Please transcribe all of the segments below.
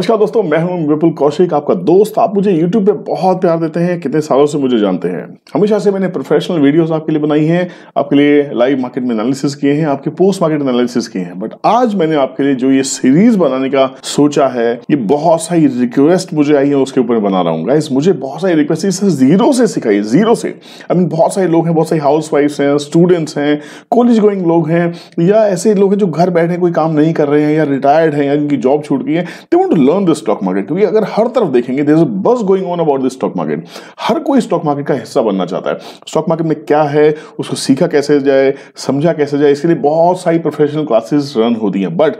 नमस्कार दोस्तों मैं हूं विपुल कौशिक आपका दोस्त आप मुझे YouTube पे बहुत प्यार देते हैं कितने सालों से मुझे जानते हैं हमेशा से मैंने प्रोफेशनल वीडियोस आपके लिए बनाई हैं आपके लिए लाइव मार्केट में एनालिसिस किए हैं आपके पोस्ट मार्केट एनालिसिस किए हैं बट आज मैंने आपके लिए जो ये सीरीज बनाने का सोचा है ये बहुत सारी रिक्वेस्ट मुझे आई है उसके ऊपर बना रहा हूँ गाइस मुझे बहुत सारी रिक्वेस्ट इसे जीरो से सिखाई जीरो से आई मीन बहुत सारे लोग हैं बहुत सारी हाउस हैं स्टूडेंट्स हैं कॉलेज गोइंग लोग हैं या ऐसे लोग हैं जो घर बैठे कोई काम नहीं कर रहे हैं या रिटायर्ड हैं या जिनकी जॉब छूट गई है they want learn this stock market क्योंकि अगर हर तरफ देखेंगे there is buzz going on about this stock market हर कोई स्टॉक मार्केट का हिस्सा बनना चाहता है स्टॉक मार्केट में क्या है उसको सीखा कैसे जाए समझा कैसे जाए इसके लिए बहुत सारी प्रोफेशनल क्लासेस रन होती हैं but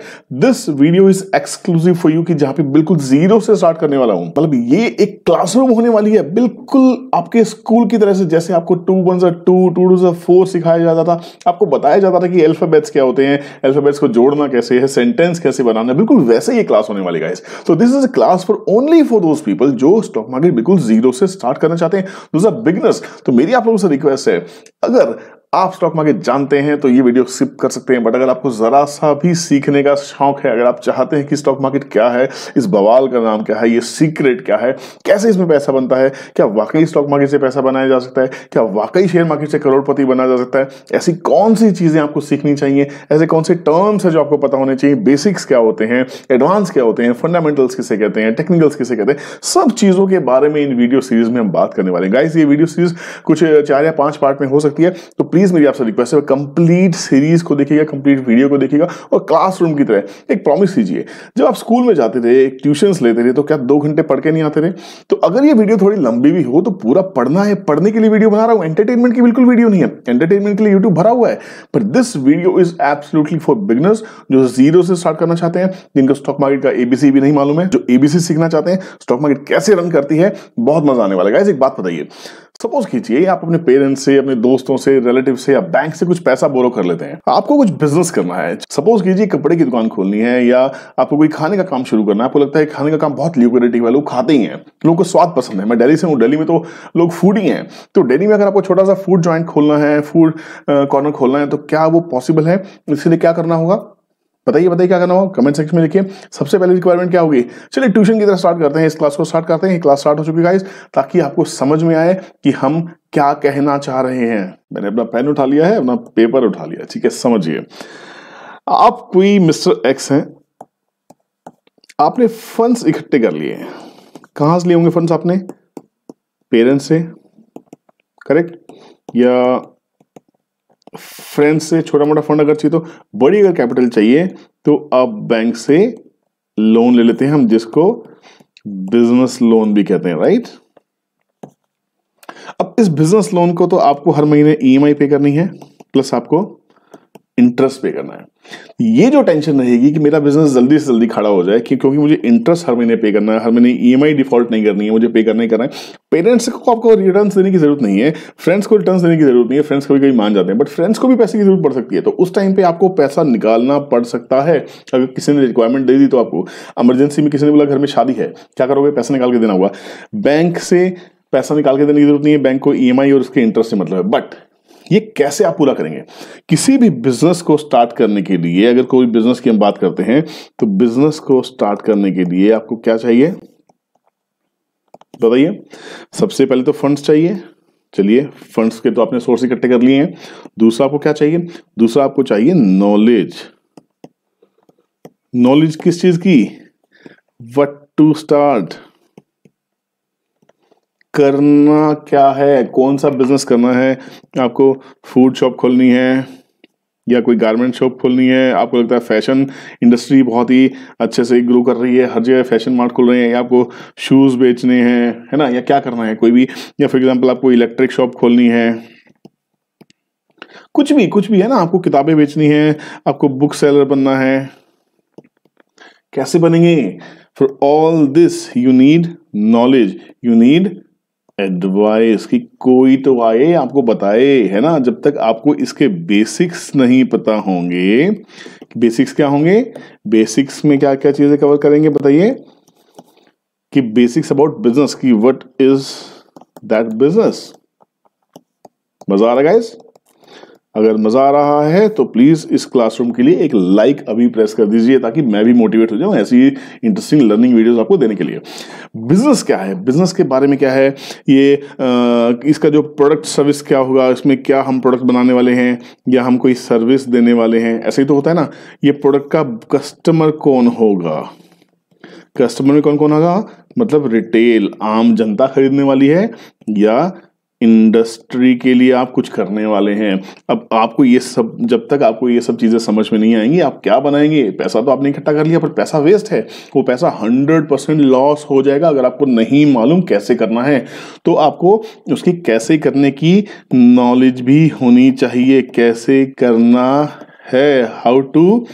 this video is exclusive for you कि जहां पे बिल्कुल जीरो से स्टार्ट करने वाला हूं मतलब ये एक क्लासरूम होने वाली है बिल्कुल आपके स्कूल की तरह से जैसे आपको टू वन सा टू टू टू सा फोर सिखाया जाता था आपको बताया जाता था कि अल्फाबेट्स क्या होते हैं अल्फाबेट्स को जोड़ना कैसे है सेंटेंस कैसे बनाना है बिल्कुल वैसे ये क्लास होने वाली गाइस तो this is a class for only for those people जो स्टॉक मार्केट बिल्कुल जीरो से स्टार्ट करना चाहते हैं दोज आर तो मेरी आप लोगों से रिक्वेस्ट है अगर आप स्टॉक मार्केट जानते हैं तो ये वीडियो स्किप कर सकते हैं बट अगर आपको ज़रा सा भी सीखने का शौक है अगर आप चाहते हैं कि स्टॉक मार्केट क्या है इस बवाल का नाम क्या है ये सीक्रेट क्या है कैसे इसमें पैसा बनता है क्या वाकई स्टॉक मार्केट से पैसा बनाया जा सकता है क्या वाकई शेयर मार्केट से करोड़पति बनाया जा सकता है ऐसी कौन सी चीज़ें आपको सीखनी चाहिए ऐसे कौन से टर्म्स है जो आपको पता होने चाहिए बेसिक्स क्या होते हैं एडवांस क्या होते हैं फंडामेंटल्स किसे कहते हैं टेक्निकल्स किसे कहते हैं सब चीज़ों के बारे में इन वीडियो सीरीज में हम बात करने वाले हैं गाइस ये वीडियो सीरीज कुछ चार या पांच पार्ट में हो सकती है तो प्लीज प्लीज मेरी आपसे रिक्वेस्ट है कंप्लीट सीरीज को देखिएगा कंप्लीट वीडियो को देखिएगा और क्लासरूम की तरह एक प्रॉमिस कीजिए जब आप स्कूल में जाते थे एक ट्यूशंस लेते थे तो क्या दो घंटे पढ़ के नहीं आते थे तो अगर ये वीडियो थोड़ी लंबी भी हो तो पूरा पढ़ना है पढ़ने के लिए वीडियो बना रहा हूँ एंटरटेनमेंट की बिल्कुल वीडियो नहीं है एंटरटेनमेंट के लिए यूट्यूब भरा हुआ है पर this video is absolutely for beginners जो जीरो से स्टार्ट करना चाहते हैं जिनको स्टॉक मार्केट का एबीसी भी नहीं मालूम है जो एबीसी सीखना चाहते हैं स्टॉक मार्केट कैसे रन करती है बहुत मजा आने वाला है एक बात बताइए सपोज कीजिए आप अपने पेरेंट्स से अपने दोस्तों से रिलेटिव रिलेटिव से या बैंक से कुछ पैसा बोरो कर लेते हैं आपको कुछ बिजनेस करना है सपोज कीजिए कपड़े की दुकान खोलनी है या आपको कोई खाने का काम शुरू करना है आपको लगता है खाने का काम बहुत ल्यूक्रेटिव है लोग खाते ही हैं लोगों को स्वाद पसंद है मैं डेली से हूँ डेली में तो लोग फूड ही हैं तो डेली में अगर आपको छोटा सा फूड ज्वाइंट खोलना है फूड कॉर्नर खोलना है तो क्या वो पॉसिबल है इसलिए क्या करना होगा बताइए बताइए क्या करना होगा कमेंट सेक्शन में लिखिए सबसे पहले रिक्वायरमेंट क्या होगी चलिए ट्यूशन की तरह स्टार्ट करते हैं इस क्लास को स्टार्ट करते हैं क्लास स्टार्ट हो चुकी गाइस ताकि आपको समझ में आए कि हम क्या कहना चाह रहे हैं मैंने अपना पेन उठा लिया है अपना पेपर उठा लिया ठीक है समझिए आप कोई मिस्टर एक्स हैं आपने फंड्स इकट्ठे कर लिए हैं कहां से लिए होंगे फंड्स आपने पेरेंट्स से करेक्ट या फ्रेंड से छोटा मोटा फंड अगर चाहिए तो बड़ी अगर कैपिटल चाहिए तो आप बैंक से लोन ले लेते हैं हम जिसको बिजनेस लोन भी कहते हैं राइट अब इस बिजनेस लोन को तो आपको हर महीने ईएमआई e पे करनी है प्लस आपको इंटरेस्ट पे करना है ये जो टेंशन रहेगी कि मेरा बिजनेस जल्दी से जल्दी खड़ा हो जाए कि क्योंकि मुझे इंटरेस्ट हर महीने पे करना है हर महीने ईएमआई डिफॉल्ट नहीं करनी है मुझे पे करना ही करना है पेरेंट्स को आपको रिटर्न देने की जरूरत नहीं है फ्रेंड्स को रिटर्न देने की जरूरत नहीं है फ्रेंड्स कभी कभी मान जाते हैं बट फ्रेंड्स को भी पैसे की जरूरत पड़ सकती है तो उस टाइम पे आपको पैसा निकालना पड़ सकता है अगर किसी ने रिक्वायरमेंट दे दी तो आपको एमरजेंसी में किसी ने बोला घर में शादी है क्या करोगे पैसा निकाल के देना होगा बैंक से पैसा निकाल के देने की जरूरत नहीं है बैंक को ई और उसके इंटरेस्ट से मतलब है बट ये कैसे आप पूरा करेंगे किसी भी बिजनेस को स्टार्ट करने के लिए अगर कोई बिजनेस की हम बात करते हैं तो बिजनेस को स्टार्ट करने के लिए आपको क्या चाहिए बताइए सबसे पहले तो फंड्स चाहिए चलिए फंड्स के तो आपने सोर्स इकट्ठे कर लिए हैं दूसरा आपको क्या चाहिए दूसरा आपको चाहिए नॉलेज नॉलेज किस चीज की वट टू स्टार्ट करना क्या है कौन सा बिजनेस करना है आपको फूड शॉप खोलनी है या कोई गारमेंट शॉप खोलनी है आपको लगता है फैशन इंडस्ट्री बहुत ही अच्छे से ग्रो कर रही है हर जगह फैशन मार्ट खोल रहे हैं या आपको शूज़ बेचने हैं है ना या क्या करना है कोई भी या फॉर एग्जांपल आपको इलेक्ट्रिक शॉप खोलनी है कुछ भी कुछ भी है ना आपको किताबें बेचनी है आपको बुक सेलर बनना है कैसे बनेंगे for all this you need knowledge you need advice कि कोई तो आए आपको बताए है ना जब तक आपको इसके बेसिक्स नहीं पता होंगे बेसिक्स क्या होंगे बेसिक्स में क्या क्या चीजें कवर करेंगे बताइए कि बेसिक्स अबाउट बिजनेस की व्हाट इज दैट बिजनेस मजा आ रहा है गाइस अगर मज़ा आ रहा है तो प्लीज़ इस क्लासरूम के लिए एक लाइक अभी प्रेस कर दीजिए ताकि मैं भी मोटिवेट हो जाऊं ऐसी इंटरेस्टिंग लर्निंग वीडियोस आपको देने के लिए बिजनेस क्या है बिजनेस के बारे में क्या है ये आ, इसका जो प्रोडक्ट सर्विस क्या होगा इसमें क्या हम प्रोडक्ट बनाने वाले हैं या हम कोई सर्विस देने वाले हैं ऐसे ही तो होता है ना ये प्रोडक्ट का कस्टमर कौन होगा कस्टमर में कौन कौन होगा मतलब रिटेल आम जनता खरीदने वाली है या इंडस्ट्री के लिए आप कुछ करने वाले हैं अब आपको ये सब जब तक आपको ये सब चीज़ें समझ में नहीं आएंगी आप क्या बनाएंगे पैसा तो आपने इकट्ठा कर लिया पर पैसा वेस्ट है वो पैसा हंड्रेड परसेंट लॉस हो जाएगा अगर आपको नहीं मालूम कैसे करना है तो आपको उसकी कैसे करने की नॉलेज भी होनी चाहिए कैसे करना है how to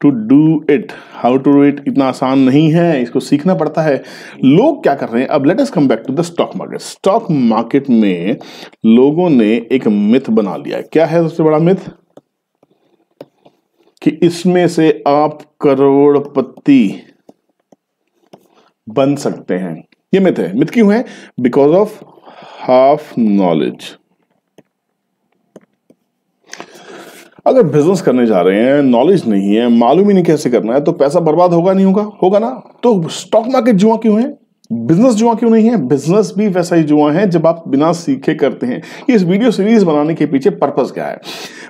to do it how to do it इतना आसान नहीं है इसको सीखना पड़ता है लोग क्या कर रहे हैं अब let us come back to the stock market stock market में लोगों ने एक मिथ बना लिया क्या है सबसे बड़ा मिथ कि इसमें से आप करोड़पति बन सकते हैं ये मिथ है मिथ क्यों है बिकॉज ऑफ हाफ नॉलेज अगर बिजनेस करने जा रहे हैं नॉलेज नहीं है मालूम ही नहीं कैसे करना है तो पैसा बर्बाद होगा नहीं होगा होगा ना तो स्टॉक मार्केट जुआ क्यों है बिजनेस जुआ क्यों नहीं है बिजनेस भी वैसा ही जुआ है जब आप बिना सीखे करते हैं इस वीडियो सीरीज बनाने के पीछे पर्पज क्या है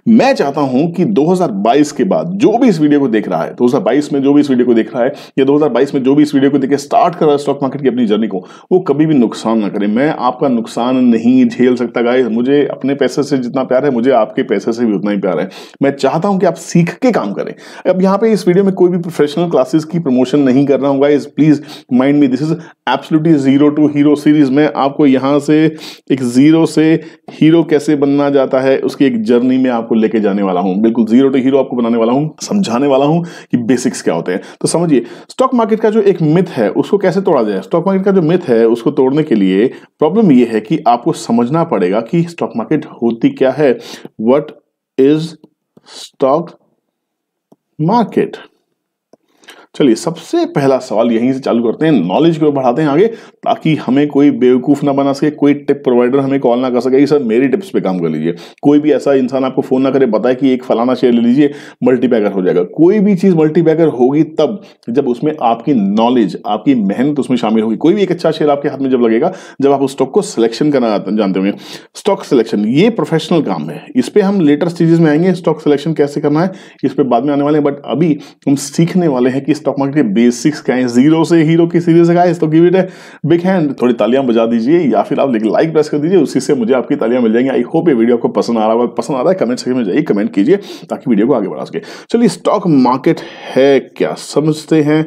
मैं चाहता हूं कि 2022 के बाद जो भी इस वीडियो को देख रहा है 2022 में जो भी इस वीडियो को देख रहा है या 2022 में जो भी इस वीडियो को देखे स्टार्ट कर रहा है स्टॉक मार्केट की अपनी जर्नी को वो कभी भी नुकसान ना करे मैं आपका नुकसान नहीं झेल सकता गाय मुझे अपने पैसे से जितना प्यार है मुझे आपके पैसे से भी उतना ही प्यार है मैं चाहता हूं कि आप सीख के काम करें अब यहां पर इस वीडियो में कोई भी प्रोफेशनल क्लासेस की प्रमोशन नहीं कर रहा हूँ guys please mind me this is absolutely zero to hero series में आपको यहाँ से एक जीरो से हीरो कैसे बनना जाता है उसकी एक जर्नी में आपको लेके जाने वाला हूं बिल्कुल जीरो टू हीरो आपको बनाने वाला हूं समझाने वाला हूं कि बेसिक्स क्या होते हैं तो समझिए स्टॉक मार्केट का जो एक मिथ है उसको कैसे तोड़ा जाए स्टॉक मार्केट का जो मिथ है उसको तोड़ने के लिए प्रॉब्लम यह है कि आपको समझना पड़ेगा कि स्टॉक मार्केट होती क्या है वट इज स्टॉक मार्केट चलिए सबसे पहला सवाल यहीं से चालू करते हैं नॉलेज को बढ़ाते हैं आगे ताकि हमें कोई बेवकूफ़ ना बना सके कोई टिप प्रोवाइडर हमें कॉल ना कर सके सर मेरी टिप्स पे काम कर लीजिए कोई भी ऐसा इंसान आपको फ़ोन ना करे बताए कि एक फलाना शेयर ले लीजिए मल्टीपैकर हो जाएगा कोई भी चीज़ मल्टीपैकर होगी तब जब उसमें आपकी नॉलेज आपकी मेहनत उसमें शामिल होगी कोई भी एक अच्छा शेयर आपके हाथ में जब लगेगा जब आप उस स्टॉक को सिलेक्शन करना जानते होंगे स्टॉक सिलेक्शन ये प्रोफेशनल काम है इस पर हम लेटेस्ट चीजेस में आएंगे स्टॉक सिलेक्शन कैसे करना है इस पर बाद में आने वाले हैं बट अभी हम सीखने वाले हैं कि स्टॉक मार्केट के बेसिक्स क्या है जीरो से हीरो की सीरीज का है तो गिव इट है बिग हैंड थोड़ी तालियां बजा दीजिए या फिर आप लाइक प्रेस कर दीजिए उसी से मुझे आपकी तालियां मिल जाएंगी आई होप ये वीडियो आपको पसंद आ रहा है पसंद आ रहा है कमेंट सेक्शन में जाइए कमेंट कीजिए ताकि वीडियो को आगे बढ़ा सके चलिए स्टॉक मार्केट है क्या समझते हैं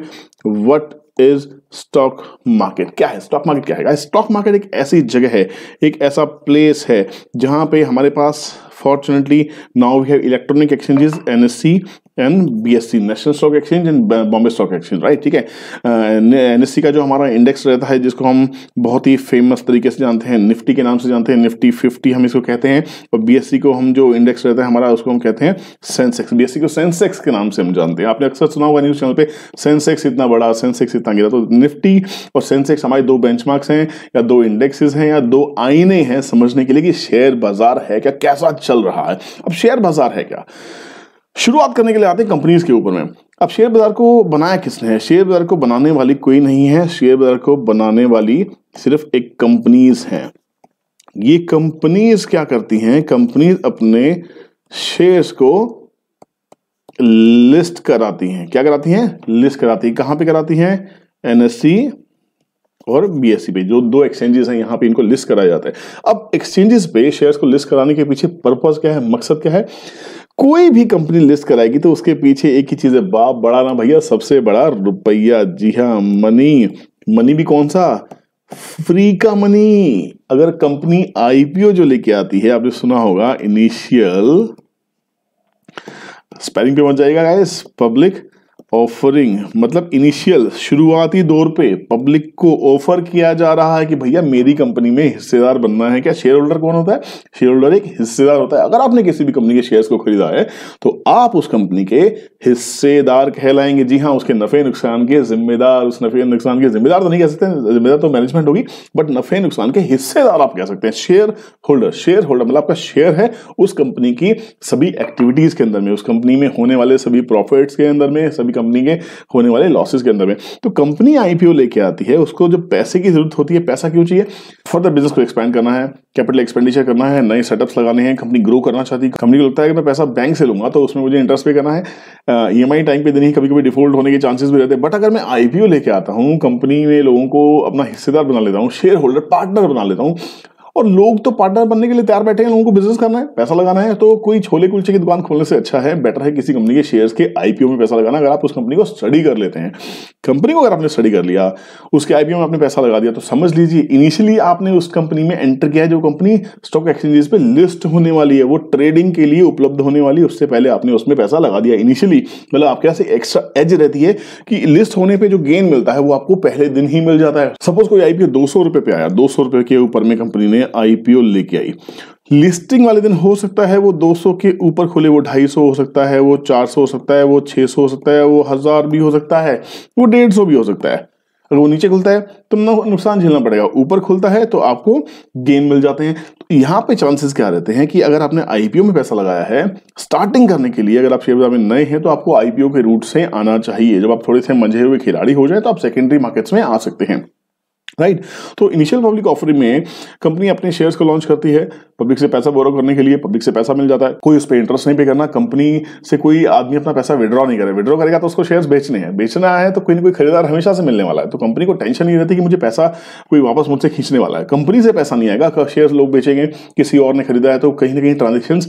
वट इज स्टॉक मार्केट क्या है स्टॉक मार्केट क्या है स्टॉक मार्केट एक ऐसी जगह है एक ऐसा प्लेस है जहां पे हमारे पास fortunately now we have electronic exchanges N S C N B S C national stock exchange and Bombay stock exchange right ठीक है एन एस सी का जो हमारा इंडेक्स रहता है जिसको हम बहुत ही फेमस तरीके से जानते हैं निफ्टी के नाम से जानते हैं निफ्टी फिफ्टी हम इसको कहते हैं और बी एस सी को हम जो इंडेक्स रहता है हमारा उसको हम कहते हैं सेंसेक्स बी एस सी को सेंसेक्स के नाम से हम जानते हैं आपने अक्सर सुना होगा न्यूज़ चैनल पर सेंसेक्स इतना बड़ा सेंसेक्स इतना गिरा तो निफ्टी और सेंसेक्स हमारे दो बेंच मार्क्स हैं या दो इंडेक्सेज हैं या दो आईने हैं समझने के लिए कि शेयर बाजार है क्या कैसा चल रहा है अब शेयर बाजार है क्या शुरुआत करने के लिए आते हैं कंपनीज के ऊपर में अब शेयर बाजार को बनाया किसने है शेयर बाजार को बनाने वाली कोई नहीं है शेयर बाजार को बनाने वाली सिर्फ एक कंपनीज है ये कंपनीज क्या करती हैं कंपनीज अपने शेयर्स को लिस्ट कराती हैं क्या कराती हैं लिस्ट कराती है कहां पे कराती हैं एनएससी और बीएससी e पे जो दो एक्सचेंजेस हैं यहां पे इनको लिस्ट कराया जाता है अब एक्सचेंजेस पे शेयर्स को लिस्ट कराने के पीछे पर्पस क्या है मकसद क्या है कोई भी कंपनी लिस्ट कराएगी तो उसके पीछे एक ही चीज है बाप बड़ा ना भैया सबसे बड़ा रुपया जी हाँ मनी मनी भी कौन सा फ्री का मनी अगर कंपनी आईपीओ जो लेके आती है आपने सुना होगा इनिशियल स्पेलिंग पे पहुंच जाएगा पब्लिक ऑफरिंग मतलब इनिशियल शुरुआती दौर पे पब्लिक को ऑफर किया जा रहा है कि भैया मेरी कंपनी में हिस्सेदार बनना है क्या शेयर होल्डर कौन होता है शेयर होल्डर एक हिस्सेदार होता है अगर आपने किसी भी कंपनी के शेयर्स को खरीदा है तो आप उस कंपनी के हिस्सेदार कहलाएंगे जी हाँ उसके नफे नुकसान के जिम्मेदार उस नफे नुकसान के जिम्मेदार तो नहीं कह सकते जिम्मेदार तो मैनेजमेंट होगी बट नफे नुकसान के हिस्सेदार आप कह सकते हैं शेयर होल्डर शेयर होल्डर मतलब आपका शेयर है उस कंपनी की सभी एक्टिविटीज के अंदर में उस कंपनी में होने वाले सभी प्रॉफिट्स के अंदर में सभी कंपनी के होने वाले लॉसेज के अंदर में तो कंपनी आईपीओ लेके आती है उसको जो पैसे की जरूरत होती है पैसा क्यों चाहिए फर्दर बिजनेस को एक्सपेंड करना है कैपिटल एक्सपेंडिचर करना है नए सेटअप्स लगाने हैं कंपनी ग्रो करना चाहती है कंपनी को लगता है कि मैं पैसा बैंक से लूंगा तो उसमें मुझे इंटरेस्ट पे करना है ई एम टाइम पे देनी है कभी कभी डिफॉल्ट होने के चांसेस भी रहते हैं बट अगर मैं आईपीओ लेके आता हूँ कंपनी में लोगों को अपना हिस्सेदार बना लेता हूँ शेयर होल्डर पार्टनर बना लेता हूँ और लोग तो पार्टनर बनने के लिए तैयार बैठे हैं लोगों को बिजनेस करना है पैसा लगाना है तो कोई छोले कुलचे की दुकान खोलने से अच्छा है बेटर है किसी कंपनी के शेयर्स के आईपीओ में पैसा लगाना अगर आप उस कंपनी को स्टडी कर लेते हैं कंपनी को अगर आपने स्टडी कर लिया उसके आईपीओ में आपने पैसा लगा दिया तो समझ लीजिए इनिशियली आपने उस कंपनी में एंटर किया है जो कंपनी स्टॉक एक्सचेंजेस पे लिस्ट होने वाली है वो ट्रेडिंग के लिए उपलब्ध होने वाली है उससे पहले आपने उसमें पैसा लगा दिया इनिशियली मतलब आपके यहाँ से एक्स्ट्रा एज रहती है कि लिस्ट होने पर जो गेन मिलता है वो आपको पहले दिन ही मिल जाता है सपोज कोई आईपीओ दो सौ पे आया दो सौ के ऊपर में कंपनी ने कंपनियां आईपीओ लेके आई लिस्टिंग वाले दिन हो सकता है वो 200 के ऊपर खुले वो 250 हो सकता है वो 400 हो सकता है वो 600 हो सकता है वो हज़ार भी हो सकता है वो 150 भी हो सकता है अगर वो नीचे खुलता है तो नुकसान झेलना पड़ेगा ऊपर खुलता है तो आपको गेन मिल जाते हैं तो यहाँ पे चांसेस क्या रहते हैं कि अगर आपने आईपीओ में पैसा लगाया है स्टार्टिंग करने के लिए अगर आप शेयर बाजार में नए हैं तो आपको आईपीओ के रूट से आना चाहिए जब आप थोड़े से मंझे हुए खिलाड़ी हो जाए तो आप सेकेंडरी मार्केट्स में आ सकते हैं राइट right? तो इनिशियल पब्लिक ऑफरिंग में कंपनी अपने शेयर्स को लॉन्च करती है पब्लिक से पैसा बोरो करने के लिए पब्लिक से पैसा मिल जाता है कोई उस पर इंटरेस्ट नहीं पे करना कंपनी से कोई आदमी अपना पैसा विड्रॉ नहीं करे विड्रॉ करेगा तो उसको शेयर्स बेचने हैं बेचना है तो कोई ना कोई खरीदार हमेशा से मिलने वाला है तो कंपनी को टेंशन नहीं रहती कि मुझे पैसा कोई वापस मुझसे खींचने वाला है कंपनी से पैसा नहीं आएगा शेयर लोग बेचेंगे किसी और ने खरीदा है तो कहीं ना कहीं ट्रांजेक्शन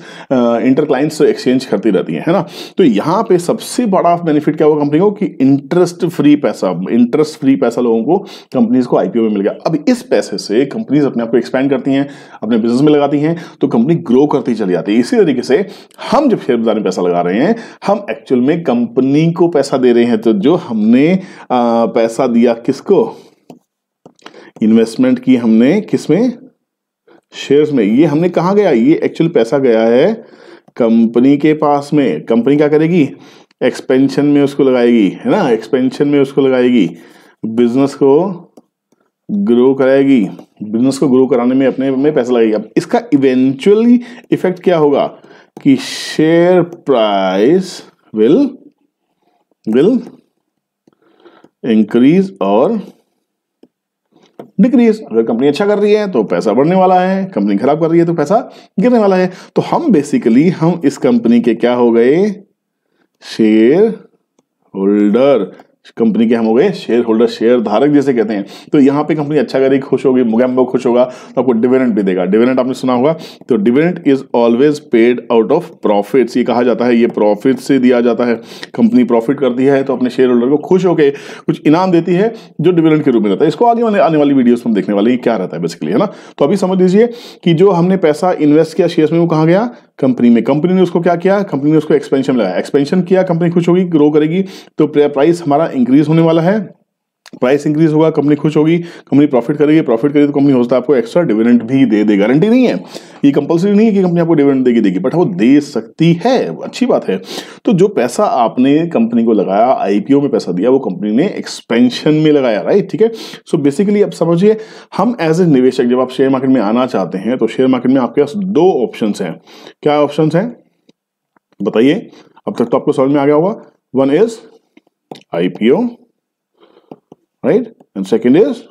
इंटर क्लाइंट्स एक्सचेंज करती रहती है ना तो यहाँ पे सबसे बड़ा बेनिफिट क्या हुआ कंपनी को कि इंटरेस्ट फ्री पैसा इंटरेस्ट फ्री पैसा लोगों को कंपनीज को आई आईपीओ में मिल गया अब इस पैसे से कंपनीज अपने आप को एक्सपेंड करती हैं अपने बिजनेस में लगाती हैं तो कंपनी ग्रो करती चली जाती है इसी तरीके से हम जब शेयर बाजार में पैसा लगा रहे हैं हम एक्चुअल में कंपनी को पैसा दे रहे हैं तो जो हमने आ, पैसा दिया किसको इन्वेस्टमेंट की हमने किसमें शेयर्स में ये हमने कहा गया ये एक्चुअल पैसा गया है कंपनी के पास में कंपनी क्या करेगी एक्सपेंशन में उसको लगाएगी है ना एक्सपेंशन में उसको लगाएगी बिजनेस को ग्रो करेगी बिजनेस को ग्रो कराने में अपने में पैसा लगेगा इसका इवेंचुअली इफेक्ट क्या होगा कि share price will will increase और डिक्रीज अगर कंपनी अच्छा कर रही है तो पैसा बढ़ने वाला है कंपनी खराब कर रही है तो पैसा गिरने वाला है तो हम बेसिकली हम इस कंपनी के क्या हो गए शेयर होल्डर कंपनी के हम हो गए शेयर होल्डर शेयर धारक जैसे कहते हैं तो यहाँ पे कंपनी अच्छा करेगी खुश होगी मुगैम्बो खुश होगा तो आपको डिविडेंट भी देगा डिविडेंट आपने सुना होगा तो dividend is always paid out of profits ये कहा जाता है ये प्रॉफिट से दिया जाता है कंपनी प्रॉफिट करती है तो अपने शेयर होल्डर को खुश होकर कुछ इनाम देती है जो डिविडेंट के रूप में रहता है इसको आगे वाले आने वाली वीडियोज में हम देखने वाले क्या रहता है बेसिकली है ना तो अभी समझ लीजिए कि जो हमने पैसा इन्वेस्ट किया शेयर में वो कहा गया कंपनी में कंपनी ने उसको क्या किया कंपनी ने उसको एक्सपेंशन लगाया एक्सपेंशन किया कंपनी खुश होगी ग्रो करेगी तो प्राइस हमारा इंक्रीज होने वाला है प्राइस इंक्रीज होगा कंपनी खुश होगी कंपनी प्रॉफिट करेगी प्रॉफिट करेगी तो कंपनी होता है आपको एक्स्ट्रा डिविडेंड भी दे दे गारंटी नहीं है ये कंपलसरी नहीं है कि कंपनी आपको डिविडेंड देगी देगी बट वो दे सकती है अच्छी बात है तो जो पैसा आपने कंपनी को लगाया आईपीओ में पैसा दिया वो कंपनी ने एक्सपेंशन में लगाया राइट ठीक है सो बेसिकली आप समझिए हम एज ए निवेशक जब आप शेयर मार्केट में आना चाहते हैं तो शेयर मार्केट में आपके पास दो ऑप्शन है क्या ऑप्शन है बताइए अब तक तो आपको समझ में आ गया होगा one is IPO right and second is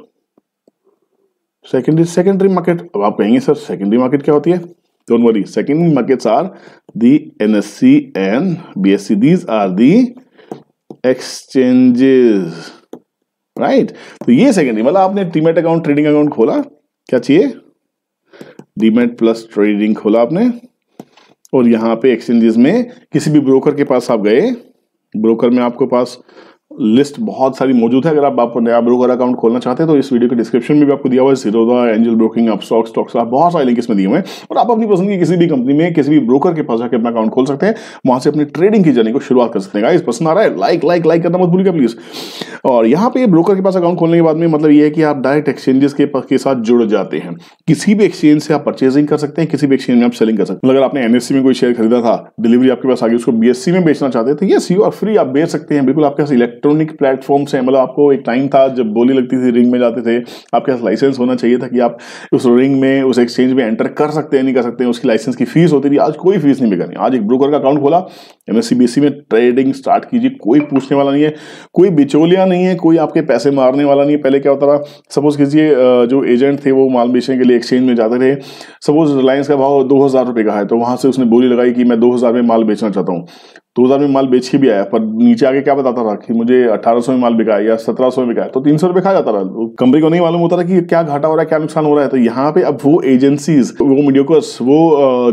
second is secondary market अब आप कहेंगे सर सेकेंडरी मार्केट क्या होती है don't worry secondary markets are S C and C these are the exchanges right तो ये सेकेंडरी मतलब आपने डीमेट अकाउंट ट्रेडिंग अकाउंट खोला क्या चाहिए डीमेट प्लस ट्रेडिंग खोला आपने और यहाँ पे एक्सचेंजेस में किसी भी ब्रोकर के पास आप गए ब्रोकर में आपके पास लिस्ट बहुत सारी मौजूद है अगर आप, आप नया ब्रोकर अकाउंट खोलना चाहते हैं तो इस वीडियो के डिस्क्रिप्शन में भी आपको दिया हुआ है जीरोधा एंजल ब्रोकिंग आप स्टॉक स्टॉक्स आप बहुत सारे लिंक इसमें दिए हुए हैं और आप अपनी पसंद की किसी भी कंपनी में किसी भी ब्रोकर के पास जाकर अपना अकाउंट खोल सकते हैं वहां से अपनी ट्रेडिंग की जर्नी को शुरुआत कर सकते हैं इस पसंद आ रहा है लाइक लाइक लाइक करना मत भूलिएगा प्लीज और यहाँ पे ब्रोकर के पास अकाउंट खोलने के बाद में मतलब ये है कि आप डायरेक्ट एक्सचेंजेस के, के साथ जुड़ जाते हैं किसी भी एक्सचेंज से आप परचेजिंग कर सकते हैं किसी भी एक्सचेंज में आप सेलिंग कर सकते हैं अगर आपने एनएससी e में कोई शेयर खरीदा था डिलीवरी आपके पास आगे उसको बीएससी e में बेचना चाहते थे ये सी और फ्री आप बेच सकते हैं बिल्कुल आपके पास इलेक्ट इलेक्ट्रॉनिक प्लेटफॉर्म से मतलब आपको एक टाइम था जब बोली लगती थी रिंग में जाते थे आपके पास लाइसेंस होना चाहिए था कि आप उस रिंग में उस एक्सचेंज में एंटर कर सकते हैं नहीं कर सकते हैं उसकी लाइसेंस की फीस होती थी आज कोई फीस नहीं बिकानी आज एक ब्रोकर का अकाउंट खोला एम e में ट्रेडिंग स्टार्ट कीजिए कोई पूछने वाला नहीं है कोई बिचौलिया नहीं है कोई आपके पैसे मारने वाला नहीं है पहले क्या होता था सपोज कीजिए जो एजेंट थे वो माल बेचने के लिए एक्सचेंज में जाते थे सपोज रिलायंस का भाव दो हज़ार रुपये का है तो वहाँ से उसने बोली लगाई कि मैं दो हज़ार में माल बेचना चाहता हूँ दो तो हज़ार में माल बेच के भी आया पर नीचे आके क्या बताता था कि मुझे अठारह सौ में माल बिका या सत्रह सौ में बिका तो तीन सौ रुपये खा जाता रहा तो कंपनी को नहीं मालूम होता था कि क्या घाटा हो रहा है क्या नुकसान हो रहा है तो यहाँ पे अब वो एजेंसीज वो मीडियोकर्स वो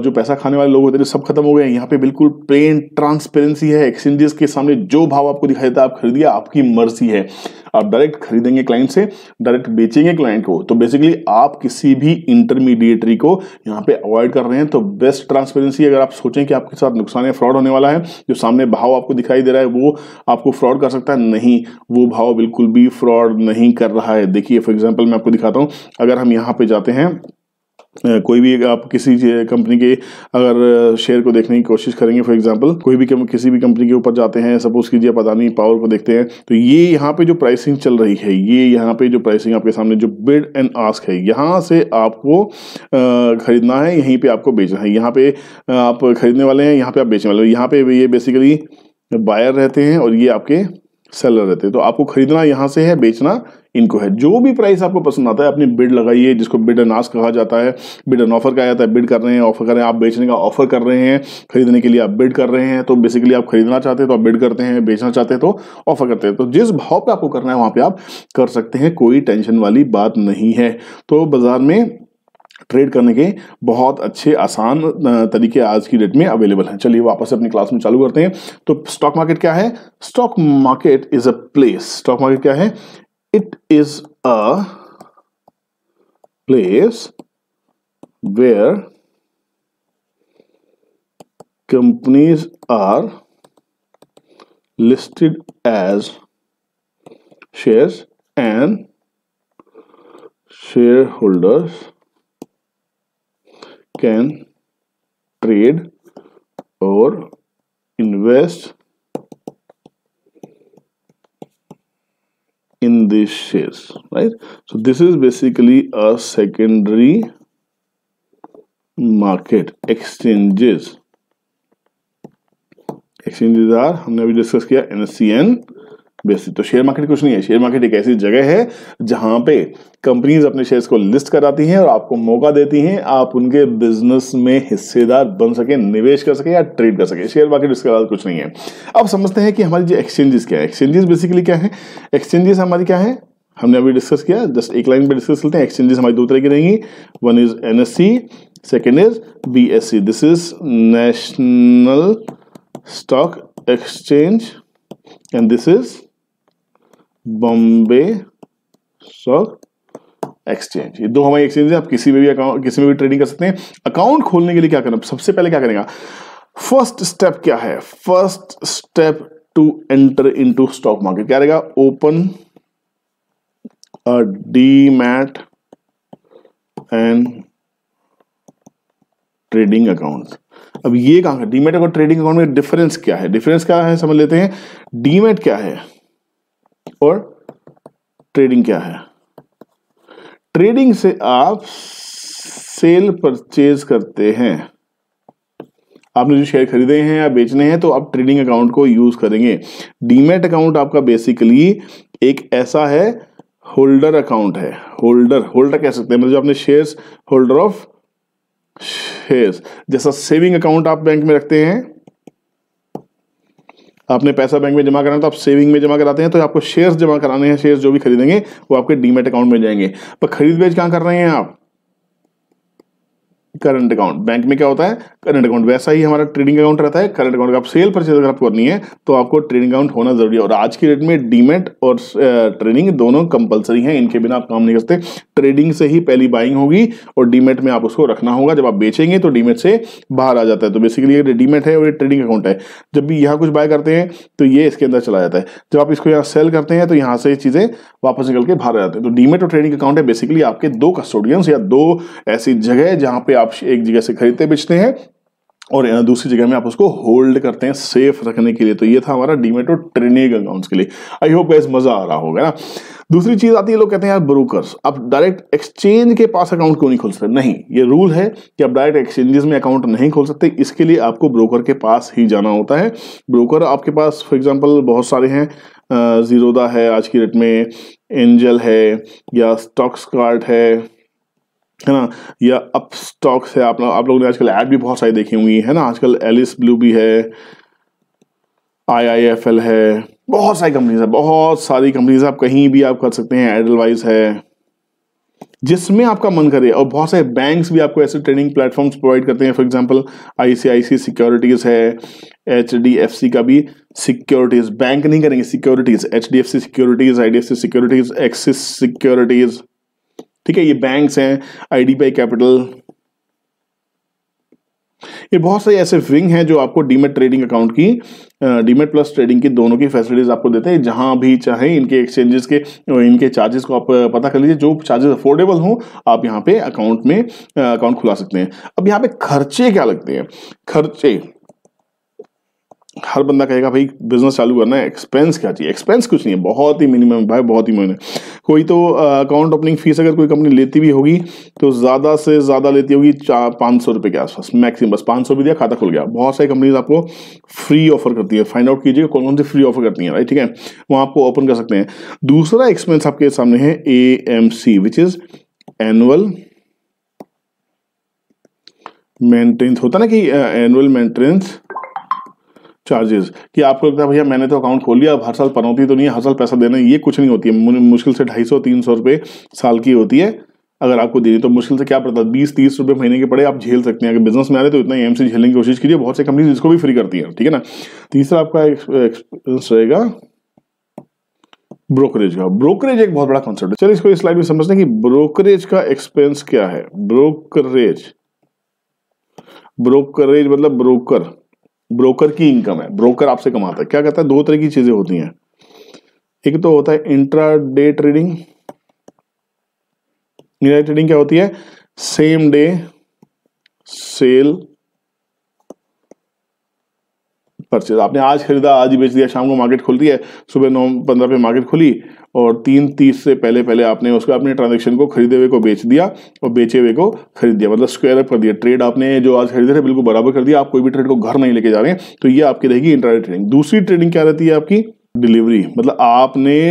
जो पैसा खाने वाले लोग होते थे सब खत्म हो गए यहाँ पे बिल्कुल प्लेन ट्रांसपेरेंसी है एक्सचेंजेस के सामने जो भाव आपको दिखाई देता है आप खरीदिए आपकी मर्जी है आप डायरेक्ट खरीदेंगे क्लाइंट से डायरेक्ट बेचेंगे क्लाइंट को तो बेसिकली आप किसी भी इंटरमीडिएटरी को यहाँ पे अवॉइड कर रहे हैं तो बेस्ट ट्रांसपेरेंसी अगर आप सोचें कि आपके साथ नुकसान या फ्रॉड होने वाला है जो सामने भाव आपको दिखाई दे रहा है वो आपको फ्रॉड कर सकता है नहीं वो भाव बिल्कुल भी फ्रॉड नहीं कर रहा है देखिए फॉर एग्जाम्पल मैं आपको दिखाता हूँ अगर हम यहाँ पे जाते हैं कोई भी आप किसी कंपनी के अगर शेयर को देखने की कोशिश करेंगे फॉर एग्जांपल कोई भी किसी भी कंपनी के ऊपर जाते हैं सपोज कीजिए आप अदानी पावर को देखते हैं तो ये यहाँ पे जो प्राइसिंग चल रही है ये यहाँ पे जो प्राइसिंग आपके सामने जो बिड एंड आस्क है यहाँ से आपको खरीदना है यहीं पर आपको बेचना है यहाँ पे आप खरीदने वाले हैं यहाँ पे आप बेचने वाले हैं यहाँ पे ये बेसिकली बायर रहते हैं और ये आपके सेलर रहते हैं तो आपको खरीदना यहाँ से है बेचना इनको है जो भी प्राइस आपको पसंद आता है अपनी बिड लगाइए जिसको बिड एंड आस्क कहा जाता है बिड एंड ऑफर कहा जाता है बिड कर रहे हैं ऑफर कर रहे हैं आप बेचने का ऑफर कर रहे हैं खरीदने के लिए आप बिड कर रहे हैं तो बेसिकली आप खरीदना चाहते हैं तो आप बिड करते हैं बेचना चाहते हैं तो ऑफर करते हैं तो जिस भाव पर आपको करना है वहाँ पर आप कर सकते हैं कोई टेंशन वाली बात नहीं है तो बाजार में ट्रेड करने के बहुत अच्छे आसान तरीके आज की डेट में अवेलेबल हैं चलिए वापस अपनी क्लास में चालू करते हैं तो स्टॉक मार्केट क्या है stock market is a place stock market क्या है it is a where companies are listed as shares and shareholders can trade or invest in these shares right so this is basically a secondary market exchanges exchanges are We अभी discuss किया NSCN basic तो share market कुछ नहीं है share market एक ऐसी जगह है जहां पे कंपनीज अपने शेयर्स को लिस्ट कराती हैं और आपको मौका देती हैं आप उनके बिजनेस में हिस्सेदार बन सके निवेश कर सके या ट्रेड कर सके शेयर मार्केट इसके अलावा कुछ नहीं है अब समझते हैं कि हमारी जो एक्सचेंजेस क्या है एक्सचेंजेस बेसिकली क्या है एक्सचेंजेस हमारी क्या है हमने अभी डिस्कस किया जस्ट एक लाइन पे डिस्कस करते हैं एक्सचेंजेस हमारी दो तरह की रहेंगी one is N S C second is B S C this is national stock exchange and this is Bombay stock exchange ये दो हमारे एक्सचेंज है आप किसी में भी अकाउंट किसी में भी ट्रेडिंग कर सकते हैं अकाउंट खोलने के लिए क्या करना सबसे पहले क्या करेगा फर्स्ट स्टेप क्या है first step to enter into stock market क्या रहेगा open demat and trading account अब ये कहा डीमेट और ट्रेडिंग अकाउंट में डिफरेंस क्या है डिफरेंस क्या है समझ लेते हैं डीमेट क्या है और ट्रेडिंग क्या है ट्रेडिंग से आप सेल परचेज करते हैं आपने जो शेयर खरीदे हैं या बेचने हैं तो आप ट्रेडिंग अकाउंट को यूज करेंगे डीमेट अकाउंट आपका बेसिकली एक ऐसा है होल्डर अकाउंट है होल्डर होल्डर कह सकते हैं मतलब जो आपने शेयर्स होल्डर ऑफ शेयर्स जैसा सेविंग अकाउंट आप बैंक में रखते हैं आपने पैसा बैंक में जमा कराना तो आप सेविंग में जमा कराते हैं तो आपको शेयर्स जमा कराने हैं शेयर्स जो भी खरीदेंगे वो आपके डीमेट अकाउंट में जाएंगे पर खरीद बेच कहाँ कर रहे हैं आप करंट अकाउंट बैंक में क्या होता है करंट अकाउंट वैसा ही हमारा ट्रेडिंग अकाउंट रहता है करंट अकाउंट का आप सेल परचेज अगर आपको करनी है तो आपको ट्रेडिंग अकाउंट होना जरूरी है और आज की डेट में डीमेट और ट्रेडिंग दोनों कंपलसरी हैं इनके बिना आप काम नहीं करते ट्रेडिंग से ही पहली बाइंग होगी और डीमेट में आप उसको रखना होगा जब आप बेचेंगे तो डीमेट से बाहर आ जाता है तो बेसिकली ये डीमेट है और ये ट्रेडिंग अकाउंट है जब भी यहाँ कुछ बाय करते हैं तो ये इसके अंदर चला जाता है जब आप इसको यहाँ सेल करते हैं तो यहाँ से चीज़ें वापस निकल के बाहर आ जाते हैं तो डीमेट और ट्रेडिंग अकाउंट है बेसिकली आपके दो कस्टोडियंस या दो ऐसी जगह जहाँ पे आप आप एक जगह से खरीदते बेचते हैं और दूसरी जगह में आप उसको होल्ड करते हैं सेफ रखने के लिए तो ये था हमारा डीमेटो ट्रेनिंग अकाउंट्स के लिए आई होप गैस मजा आ रहा होगा ना दूसरी चीज आती है लोग कहते हैं यार ब्रोकर्स आप डायरेक्ट एक्सचेंज के पास अकाउंट क्यों नहीं खोल सकते नहीं ये रूल है कि आप डायरेक्ट एक्सचेंजेस में अकाउंट नहीं खोल सकते इसके लिए आपको ब्रोकर के पास ही जाना होता है ब्रोकर आपके पास फॉर एग्जाम्पल बहुत सारे हैं जीरोदा है आज की डेट में एंजल है या स्टॉक्स कार्ड है है ना या अप स्टॉक्स है आप लोग आप लोगों ने आजकल ऐड भी बहुत सारी देखी हुई है ना आजकल एलिस ब्लू भी है आई आई एफ एल है बहुत सारी कंपनीज है बहुत सारी कंपनीज आप कहीं भी आप कर सकते हैं एडलवाइज है जिसमें आपका मन करे और बहुत सारे बैंक्स भी आपको ऐसे ट्रेडिंग प्लेटफॉर्म्स प्रोवाइड करते हैं फॉर एग्जांपल आईसीआईसी सिक्योरिटीज़ है एचडीएफसी का भी सिक्योरिटीज़ बैंक नहीं करेंगे securities HDFC securities IDFC securities Axis securities ठीक है ये बैंक्स हैं आईडीबीआई कैपिटल ये बहुत सारे ऐसे विंग हैं जो आपको डीमेट ट्रेडिंग अकाउंट की डीमेट प्लस ट्रेडिंग की दोनों की फैसिलिटीज आपको देते हैं जहां भी चाहे इनके एक्सचेंजेस के इनके चार्जेस को आप पता कर लीजिए जो चार्जेस अफोर्डेबल हो आप यहां पे अकाउंट में अकाउंट खुला सकते हैं अब यहां पे खर्चे क्या लगते हैं खर्चे हर बंदा कहेगा भाई बिजनेस चालू करना है एक्सपेंस क्या चाहिए एक्सपेंस कुछ नहीं है बहुत ही मिनिमम भाई बहुत ही मिनिमम कोई तो अकाउंट ओपनिंग फीस अगर कोई कंपनी लेती भी होगी तो ज़्यादा से ज़्यादा लेती होगी चार पाँच सौ रुपये के आसपास मैक्सिमम बस पाँच सौ रुपये दिया खाता खुल गया बहुत सारी कंपनीज आपको फ्री ऑफर करती है फाइंड आउट कीजिए कौन कौन सी फ्री ऑफर करती है राइट ठीक है वहाँ आपको ओपन कर सकते हैं दूसरा एक्सपेंस आपके सामने है A M C which is annual maintenance होता ना कि एनुअल मेंटेनेंस चार्जेस कि आपको लगता है भैया मैंने तो अकाउंट खोल लिया अब हर साल पनौती तो नहीं है हर साल पैसा देना ये कुछ नहीं होती है मुश्किल से ढाई सौ तीन सौ रुपये साल की होती है अगर आपको देनी तो मुश्किल से क्या पड़ता है बीस तीस रुपये महीने के पड़े आप झेल सकते हैं अगर बिजनेस में आ रहे तो इतना एम से झेलने की कोशिश कीजिए बहुत सी कंपनीज इसको भी फ्री करती है ठीक है ना तीसरा आपका एक्सपीरियंस रहेगा ब्रोकरेज का ब्रोकरेज एक बहुत बड़ा कॉन्सेप्ट है चलिए इसको इस लाइन में समझते हैं कि ब्रोकरेज का एक्सपेंस क्या है ब्रोकरेज ब्रोकरेज मतलब ब्रोकर ब्रोकर की इनकम है ब्रोकर आपसे कमाता है क्या कहता है दो तरह की चीजें होती हैं एक तो होता है intraday trading intra trading क्या होती है सेम डे सेल परचेज आपने आज खरीदा आज ही बेच दिया शाम को मार्केट खुलती है सुबह नौ पंद्रह पे मार्केट खुली और तीन तीस से पहले पहले आपने उसको अपने ट्रांजेक्शन को खरीदे हुए को बेच दिया और बेचे हुए को खरीद दिया मतलब स्क्वायर अप कर दिया ट्रेड आपने जो आज खरीदे थे बिल्कुल बराबर कर दिया आप कोई भी ट्रेड को घर नहीं लेके जा रहे हैं तो ये आपकी रहेगी इंटरनेट ट्रेडिंग दूसरी ट्रेडिंग क्या रहती है आपकी डिलीवरी मतलब आपने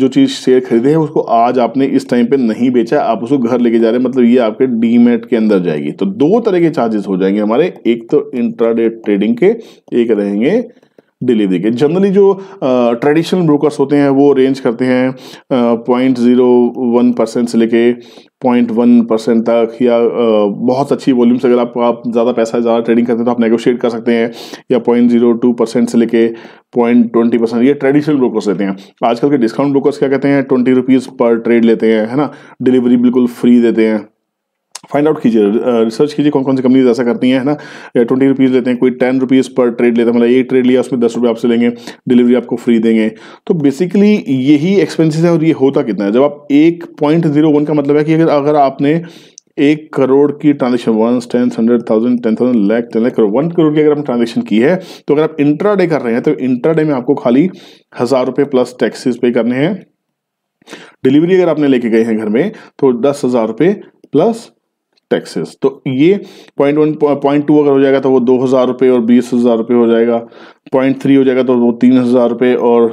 जो चीज़ शेयर खरीदे हैं उसको आज आपने इस टाइम पे नहीं बेचा आप उसको घर लेके जा रहे हैं मतलब ये आपके डीमेट के अंदर जाएगी तो दो तरह के चार्जेस हो जाएंगे हमारे एक तो इंट्राडे ट्रेडिंग के एक रहेंगे डिलीवरी के जनरली जो ट्रेडिशनल ब्रोकर्स होते हैं वो रेंज करते हैं पॉइंट जीरो वन परसेंट से लेके पॉइंट वन परसेंट तक या बहुत अच्छी वॉल्यूम से अगर आप, आप ज़्यादा पैसा ज़्यादा ट्रेडिंग करते हैं तो आप नेगोशिएट कर सकते हैं या पॉइंट जीरो टू परसेंट से लेके पॉइंट ट्वेंटी परसेंट ये ट्रेडिशनल ब्रोकर्स लेते हैं आजकल के डिस्काउंट ब्रोकर्स क्या कहते हैं ट्वेंटी रुपीज़ पर ट्रेड लेते हैं है ना डिलीवरी बिल्कुल फ्री देते हैं फाइंड आउट कीजिए रिसर्च कीजिए कौन कौन सी कंपनीज ऐसा करती हैं है ना ट्वेंटी रुपीज़ लेते हैं कोई टेन रुपीज़ पर ट्रेड लेता है मतलब एक ट्रेड लिया उसमें दस रुपये आपसे लेंगे डिलीवरी आपको फ्री देंगे तो बेसिकली यही एक्सपेंसिस है और ये होता कितना है जब आप एक पॉइंट जीरो वन का मतलब है कि अगर अगर आपने एक करोड़ की transaction one ten hundred thousand ten thousand lakh ten lakh crore one crore की अगर हम ट्रांजेक्शन की है तो अगर आप इंट्रा डे कर रहे हैं तो इंट्रा डे में आपको खाली हज़ार रुपये प्लस टैक्सेस पे करने हैं डिलीवरी अगर आपने लेके गए हैं घर में तो दस हज़ार रुपये प्लस टैक्सेस तो ये पॉइंट वन पॉइंट टू अगर हो जाएगा तो वो दो हज़ार रुपये और बीस हज़ार रुपये हो जाएगा पॉइंट थ्री हो जाएगा तो वो तीन हज़ार रुपये और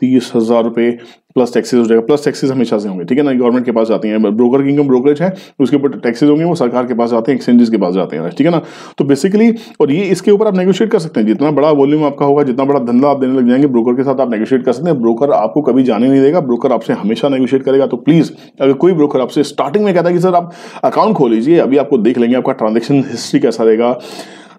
तीस हजार रुपये प्लस टैक्सेस हो जाएगा प्लस टैक्सेस हमेशा से होंगे ठीक है ना गवर्नमेंट के पास जाती हैं ब्रोकर की इनकम ब्रोकरेज है उसके ऊपर टैक्सेस होंगे वो सरकार के पास जाते हैं एक्सचेंजेस के पास जाते हैं ठीक है ना तो बेसिकली और ये इसके ऊपर आप नेगोशिएट कर सकते हैं जितना बड़ा वॉल्यूम आपका होगा जितना बड़ा धंधा आप देने लग जाएंगे ब्रोकर के साथ आप नेगोशिएट कर सकते हैं ब्रोकर आपको कभी जाने नहीं देगा ब्रोकर आपसे हमेशा नेगोशिएट करेगा तो प्लीज़ अगर कोई ब्रोकर आपसे स्टार्टिंग में कहता है कि सर आप अकाउंट खोल लीजिए अभी आपको देख लेंगे आपका ट्रांजेक्शन हिस्ट्री कैसा रहेगा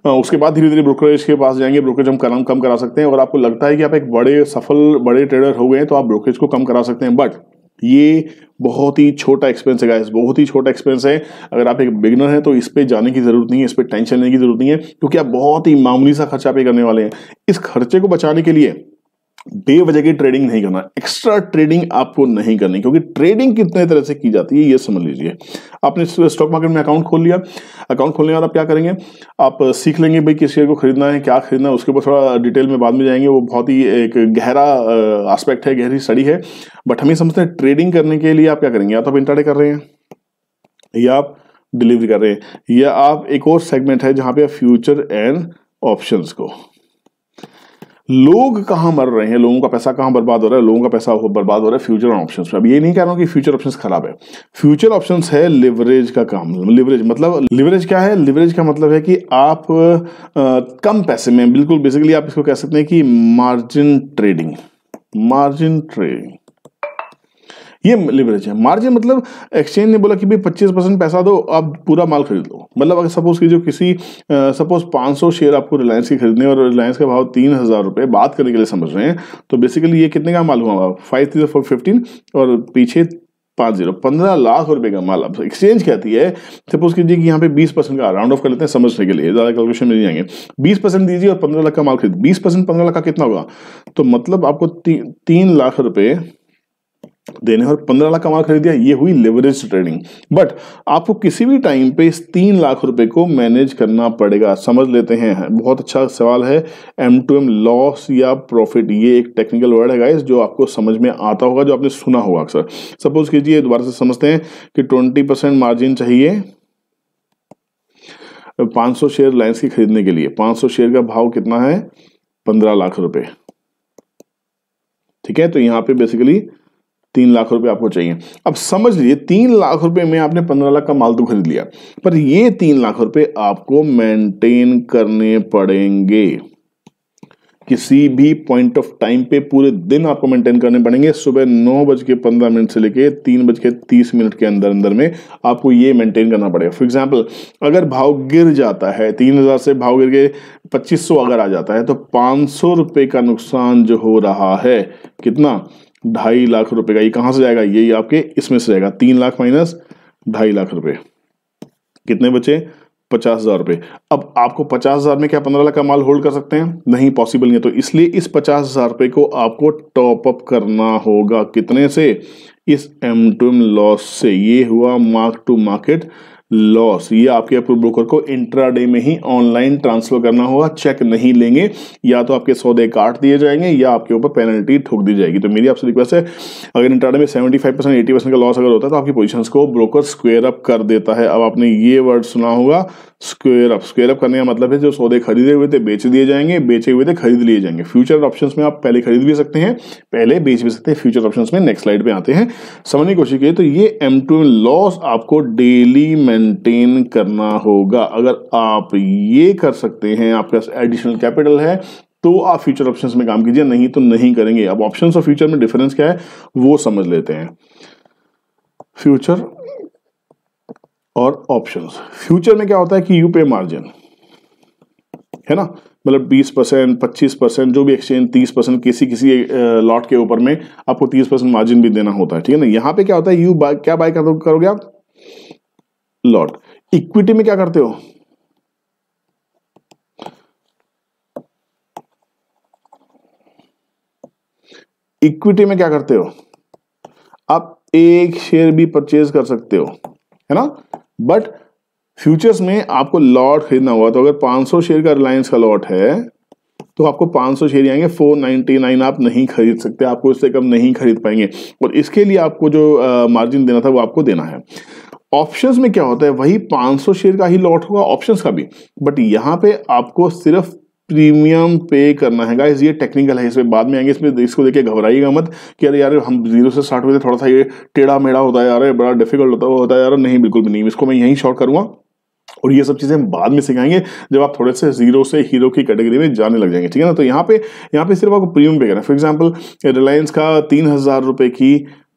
हाँ, उसके बाद धीरे धीरे ब्रोकरेज के पास जाएंगे ब्रोकरेज हम कम कम करा सकते हैं और आपको लगता है कि आप एक बड़े सफल बड़े ट्रेडर हो गए तो आप ब्रोकरेज को कम करा सकते हैं बट ये बहुत ही छोटा एक्सपेंस है गाइस बहुत ही छोटा एक्सपेंस है अगर आप एक बिगनर हैं तो इस पर जाने की ज़रूरत नहीं है इस पर टेंशन लेने की ज़रूरत नहीं है क्योंकि आप बहुत ही मामूली सा खर्चा पे करने वाले हैं इस खर्चे को बचाने के लिए बेवजह की ट्रेडिंग नहीं करना एक्स्ट्रा ट्रेडिंग आपको नहीं करनी क्योंकि ट्रेडिंग कितने तरह से की जाती है ये समझ लीजिए आपने स्टॉक मार्केट में अकाउंट खोल लिया अकाउंट खोलने के बाद आप क्या करेंगे आप सीख लेंगे भाई किस शेयर को खरीदना है क्या खरीदना है उसके ऊपर थोड़ा डिटेल में बाद में जाएंगे वो बहुत ही एक गहरा आस्पेक्ट है गहरी स्टडी है बट हम ये समझते हैं ट्रेडिंग करने के लिए आप क्या करेंगे या तो आप इंटरडे कर रहे हैं या आप डिलीवरी कर रहे हैं या आप एक और सेगमेंट है जहाँ पे आप फ्यूचर एंड ऑप्शंस को लोग कहाँ मर रहे हैं लोगों का पैसा कहाँ बर्बाद हो रहा है लोगों का पैसा बर्बाद हो रहा है फ्यूचर ऑप्शन में अब ये नहीं कह रहा हूँ कि फ्यूचर ऑप्शन खराब है फ्यूचर ऑप्शन है लिवरेज का काम लिवरेज मतलब लिवरेज क्या है लिवरेज का मतलब है कि आप आ, कम पैसे में बिल्कुल बेसिकली आप इसको कह सकते हैं कि मार्जिन ट्रेडिंग मार्जिन ट्रेडिंग ये लिवरेज है मार्जिन मतलब एक्सचेंज ने बोला कि भाई पच्चीस परसेंट पैसा दो आप पूरा माल खरीद लो मतलब अगर सपोज कीजिए किसी सपोज पाँच सौ शेयर आपको रिलायंस के खरीदने और रिलायंस का भाव तीन हज़ार रुपये बात करने के लिए समझ रहे हैं तो बेसिकली ये कितने का माल हुआ फाइव थ्री फोर फिफ्टीन और पीछे पाँच जीरो पंद्रह लाख रुपए का माल अब एक्सचेंज कहती है सपोज कीजिए कि यहाँ पे बीस परसेंट का राउंड ऑफ कर लेते हैं समझने के लिए ज़्यादा कैलकुलेशन में नहीं आएंगे बीस परसेंट दीजिए और पंद्रह लाख का माल खरीद बीस परसेंट पंद्रह लाख का कितना होगा तो मतलब आपको ती, तीन लाख रुपये देने और पंद्रह लाख कमा खरीदिया ये हुई लेवरेज ट्रेडिंग बट आपको किसी भी टाइम पे इस तीन लाख रुपए को मैनेज करना पड़ेगा समझ लेते हैं बहुत अच्छा सवाल है एम टू एम लॉस या प्रॉफिट ये एक टेक्निकल वर्ड है गाइस जो आपको समझ में आता होगा जो आपने सुना होगा अक्सर सपोज कीजिए दोबारा से समझते हैं कि ट्वेंटी मार्जिन चाहिए 500 शेयर लाइन्स की खरीदने के लिए 500 शेयर का भाव कितना है 15 लाख रुपए ठीक है तो यहां पे बेसिकली तीन लाख रुपए आपको चाहिए अब समझ लीजिए तीन लाख रुपए में आपने पंद्रह लाख का माल तो खरीद लिया पर ये तीन लाख रुपए आपको मेंटेन करने पड़ेंगे किसी भी पॉइंट ऑफ टाइम पे पूरे दिन आपको मेंटेन करने पड़ेंगे सुबह नौ बज के पंद्रह मिनट से लेके तीन बज के तीस मिनट के अंदर अंदर में आपको ये मेंटेन करना पड़ेगा फॉर एग्जाम्पल अगर भाव गिर जाता है तीन हज़ार से भाव गिर के पच्चीस सौ अगर आ जाता है तो पाँच सौ रुपये का नुकसान जो हो रहा है कितना ढाई लाख रुपए का ये कहां से जाएगा यही आपके इसमें से जाएगा तीन लाख माइनस ढाई लाख रुपए कितने बचे पचास हजार रुपए अब आपको पचास हजार में क्या पंद्रह लाख का माल होल्ड कर सकते हैं नहीं पॉसिबल नहीं है तो इसलिए इस पचास हजार रुपए को आपको टॉप अप करना होगा कितने से इस एम टू एम लॉस से ये हुआ मार्क टू मार्केट लॉस ये आपके अप्रूव ब्रोकर को इंट्राडे में ही ऑनलाइन ट्रांसफर करना होगा चेक नहीं लेंगे या तो आपके सौदे काट दिए जाएंगे या आपके ऊपर पेनल्टी ठोक दी जाएगी तो मेरी आपसे रिक्वेस्ट है अगर इंट्राडे में 75 फाइव परसेंट एटी परसेंट का लॉस अगर होता है तो आपकी पोजिशन को ब्रोकर स्क्वेयर अप कर देता है अब आपने ये वर्ड सुना होगा स्क्वेयर अप स्क्वेयर अप करने का मतलब है जो सौदे खरीदे हुए थे बेच दिए जाएंगे बेचे हुए थे खरीद लिए जाएंगे फ्यूचर ऑप्शन में आप पहले खरीद भी सकते हैं पहले बेच भी सकते हैं फ्यूचर ऑप्शन में नेक्स्ट स्लाइड पे आते हैं समझने की कोशिश की तो ये एम टू लॉस आपको डेली मेंटेन करना होगा अगर आप ये कर सकते हैं आपके पास एडिशनल कैपिटल है तो आप फ्यूचर ऑप्शंस में काम कीजिए नहीं तो नहीं करेंगे अब ऑप्शंस और फ्यूचर में डिफरेंस क्या है वो समझ लेते हैं फ्यूचर और ऑप्शंस फ्यूचर में क्या होता है कि यू पे मार्जिन है ना मतलब 20 परसेंट पच्चीस परसेंट जो भी एक्सचेंज 30 परसेंट किसी किसी लॉट के ऊपर में आपको 30 परसेंट मार्जिन भी देना होता है ठीक है ना यहाँ पे क्या होता है यू बाय क्या बाय करोगे आप लॉट इक्विटी में क्या करते हो इक्विटी में क्या करते हो आप एक शेयर भी परचेज कर सकते हो है ना बट फ्यूचर्स में आपको लॉट खरीदना होगा तो अगर 500 शेयर का रिलायंस का लॉट है तो आपको 500 शेयर आएंगे 499 आप नहीं खरीद सकते आपको इससे कम नहीं खरीद पाएंगे और इसके लिए आपको जो मार्जिन देना था वो आपको देना है ऑप्शंस में क्या होता है वही 500 शेयर का ही लॉट होगा ऑप्शंस का भी बट यहाँ पे आपको सिर्फ प्रीमियम पे करना है गाइस ये टेक्निकल है इसमें बाद में आएंगे इसमें इसको देखिए घबराइएगा मत कि अरे यार हम जीरो से स्टार्ट हुए थे थोड़ा सा ये टेढ़ा मेढ़ा होता है यार बड़ा डिफिकल्ट होता होता है यार नहीं बिल्कुल भी नहीं इसको मैं यहीं शॉर्ट करूंगा और ये सब चीज़ें बाद में सिखाएंगे जब आप थोड़े से जीरो से हीरो की कैटेगरी में जाने लग जाएंगे ठीक है ना तो यहाँ पे यहाँ पे सिर्फ आपको प्रीमियम पे करना फॉर एग्जाम्पल रिलायंस का तीन हज़ार रुपये की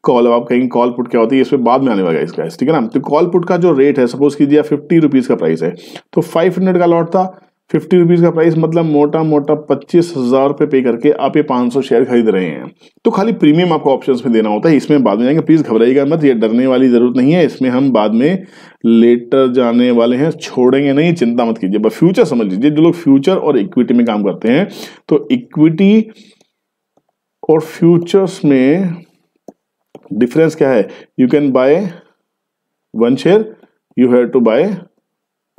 कॉल अब आप कहेंगे कॉल पुट क्या होती है इसमें बाद में आने वाला इसका ठीक है ना तो कॉल पुट का जो रेट है सपोज कीजिए फिफ्टी रुपीज़ का प्राइस है तो फाइव हंड्रेड का लॉट था फिफ्टी रुपीज़ का प्राइस मतलब मोटा मोटा पच्चीस हज़ार रुपये पे करके आप ये पांच सौ शेयर खरीद रहे हैं तो खाली प्रीमियम आपको ऑप्शन में देना होता है इसमें बाद में जाएंगे प्लीज़ घबराइएगा मत ये डरने वाली ज़रूरत नहीं है इसमें हम बाद में लेटर जाने वाले हैं छोड़ेंगे नहीं चिंता मत कीजिए बस फ्यूचर समझ लीजिए जो लोग फ्यूचर और इक्विटी में काम करते हैं तो इक्विटी और फ्यूचर्स में डिफरेंस क्या है you can buy one share you have to buy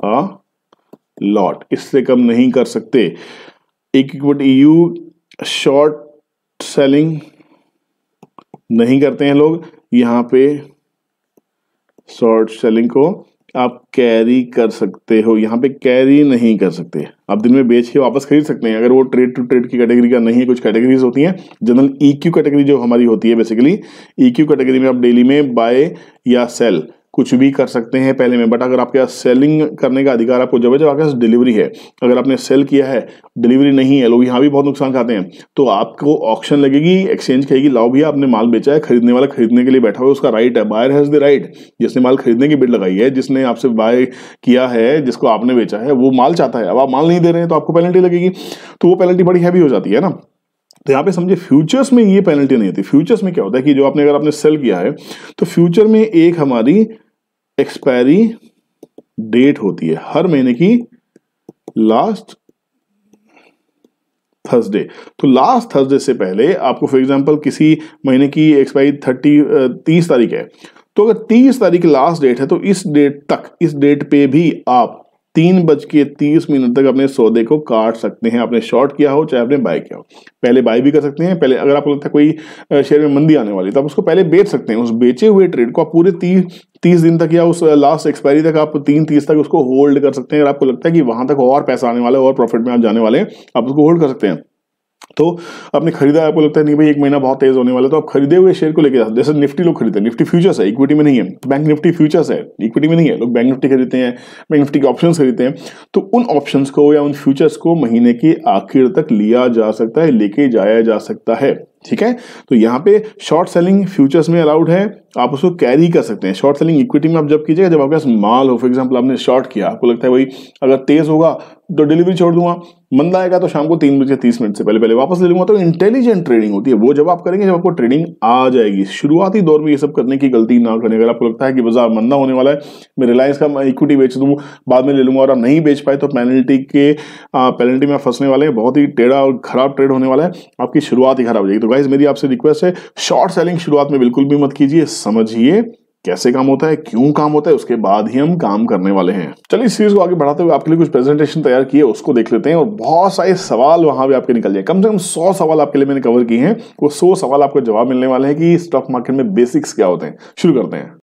a lot इससे कम नहीं कर सकते एक यू शॉर्ट सेलिंग नहीं करते हैं लोग यहां पे शॉर्ट सेलिंग को आप कैरी कर सकते हो यहाँ पे कैरी नहीं कर सकते आप दिन में बेच के वापस खरीद सकते हैं अगर वो ट्रेड टू ट्रेड की कैटेगरी का नहीं है कुछ कैटेगरीज होती हैं जनरल ई क्यू कैटेगरी जो हमारी होती है बेसिकली ई क्यू कैटेगरी में आप डेली में बाय या सेल कुछ भी कर सकते हैं पहले में बट अगर आपके पास सेलिंग करने का अधिकार आपको जब है जब आपके पास डिलीवरी है अगर आपने सेल किया है डिलीवरी नहीं है लोग यहाँ भी बहुत नुकसान खाते हैं तो आपको ऑप्शन लगेगी एक्सचेंज कहेगी लाओ भैया आपने माल बेचा है खरीदने वाला खरीदने के लिए बैठा हुआ उसका राइट है बायर हैज़ द राइट जिसने माल खरीदने की बिड लगाई है जिसने आपसे बाय किया है जिसको आपने बेचा है वो माल चाहता है अब आप माल नहीं दे रहे हैं तो आपको पेनल्टी लगेगी तो वो पेनल्टी बड़ी हैवी हो जाती है ना तो यहाँ पे समझे फ्यूचर्स में ये पेनल्टी नहीं होती फ्यूचर्स में क्या होता है कि जो आपने अगर आपने सेल किया है तो फ्यूचर में एक हमारी एक्सपायरी डेट होती है हर महीने की लास्ट थर्सडे तो लास्ट थर्सडे से पहले आपको फॉर एग्जांपल किसी महीने की एक्सपायरी थर्टी तीस तारीख है तो अगर तीस तारीख लास्ट डेट है तो इस डेट तक इस डेट पे भी आप तीन बज के तीस मिनट तक अपने सौदे को काट सकते हैं आपने शॉर्ट किया हो चाहे आपने बाय किया हो पहले बाय भी कर सकते हैं पहले अगर आपको लगता है कोई शेयर में मंदी आने वाली तो आप उसको पहले बेच सकते हैं उस बेचे हुए ट्रेड को आप पूरे ती, तीस दिन तक या उस लास्ट एक्सपायरी तक आप तीन तीस तक उसको होल्ड कर सकते हैं अगर आपको लगता है कि वहां तक और पैसा आने वाला है और प्रॉफिट में आप जाने वाले हैं आप उसको होल्ड कर सकते हैं तो आपने खरीदा आपको लगता है नहीं भाई एक महीना बहुत तेज होने वाला तो आप खरीदे हुए शेयर को लेकर जाते जैसे निफ्टी लोग खरीदते हैं निफ्टी फ्यूचर्स है इक्विटी में नहीं है तो बैंक निफ्टी फ्यूचर्स है इक्विटी में नहीं है लोग बैंक निफ्टी खरीदते हैं बैंक निफ्टी के ऑप्शन खरीदते हैं तो उन ऑप्शन को या उन फ्यूचर्स को महीने के आखिर तक लिया जा सकता है लेके जाया जा सकता है ठीक है तो यहाँ पे शॉर्ट सेलिंग फ्यूचर्स में अलाउड है आप उसको कैरी कर सकते हैं शॉर्ट सेलिंग इक्विटी में आप जब कीजिएगा जब आपके पास माल हो फॉर एग्जांपल आपने शॉर्ट किया आपको लगता है भाई अगर तेज होगा तो डिलीवरी छोड़ दूंगा मंदा आएगा तो शाम को तीन बजे तीस मिनट से पहले पहले वापस ले लूंगा तो इंटेलिजेंट ट्रेडिंग होती है वो जब आप करेंगे जब आपको ट्रेडिंग आ जाएगी शुरुआती दौर में ये सब करने की गलती ना करें अगर आपको लगता है कि बाजार मंदा होने वाला है मैं रिलायंस का इक्विटी बेच दूँ बाद में ले लूंगा और आप नहीं बेच पाए तो पेनल्टी के पेनल्टी में फंसने वाले हैं बहुत ही टेढ़ा और खराब ट्रेड होने वाला है आपकी शुरुआत ही खराब हो जाएगी तो गाइज मेरी आपसे रिक्वेस्ट है शॉर्ट सेलिंग शुरुआत में बिल्कुल भी मत कीजिए समझिए कैसे काम होता है क्यों काम होता है उसके बाद ही हम काम करने वाले हैं चलिए इस सीरीज को आगे बढ़ाते हुए आपके लिए कुछ प्रेजेंटेशन तैयार किए उसको देख लेते हैं और बहुत सारे सवाल वहां भी आपके निकल जाए कम से कम सौ सवाल आपके लिए मैंने कवर किए हैं वो सौ सवाल आपको जवाब मिलने वाले हैं कि स्टॉक मार्केट में बेसिक्स क्या होते हैं शुरू करते हैं